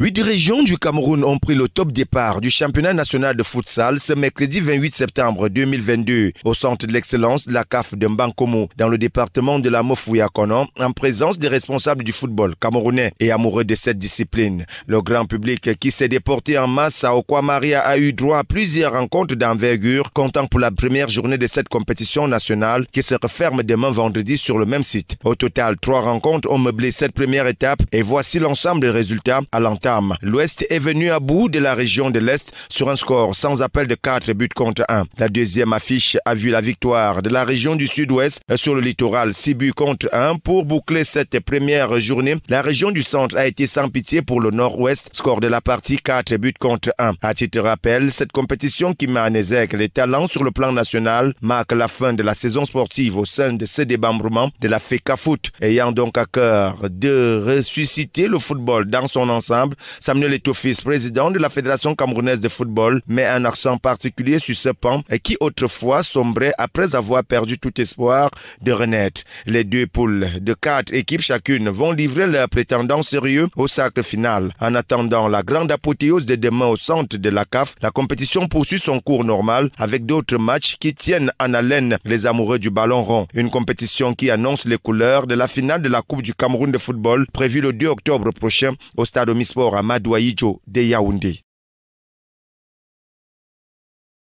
Huit régions du Cameroun ont pris le top départ du championnat national de futsal ce mercredi 28 septembre 2022 au centre de l'excellence de la CAF de Mbankomo dans le département de la Mofouyakono en présence des responsables du football camerounais et amoureux de cette discipline. Le grand public qui s'est déporté en masse à Okwamaria a eu droit à plusieurs rencontres d'envergure comptant pour la première journée de cette compétition nationale qui se referme demain vendredi sur le même site. Au total, trois rencontres ont meublé cette première étape et voici l'ensemble des résultats à l'entrée L'Ouest est venu à bout de la région de l'Est sur un score sans appel de 4 buts contre 1. La deuxième affiche a vu la victoire de la région du Sud-Ouest sur le littoral 6 buts contre 1 pour boucler cette première journée. La région du Centre a été sans pitié pour le Nord-Ouest, score de la partie 4 buts contre 1. À titre rappel, cette compétition qui met en exergue les talents sur le plan national marque la fin de la saison sportive au sein de ce débambrement de la FECA Foot, ayant donc à cœur de ressusciter le football dans son ensemble Samuel Etofis, président de la Fédération camerounaise de football, met un accent particulier sur ce pan qui autrefois sombrait après avoir perdu tout espoir de renaître. Les deux poules de quatre équipes chacune vont livrer leurs prétendants sérieux au sacre final. En attendant la grande apothéose de demain au centre de la CAF, la compétition poursuit son cours normal avec d'autres matchs qui tiennent en haleine les amoureux du ballon rond. Une compétition qui annonce les couleurs de la finale de la Coupe du Cameroun de football prévue le 2 octobre prochain au stade Omispo. d'abord à Madouaïdjo de Yaoundé.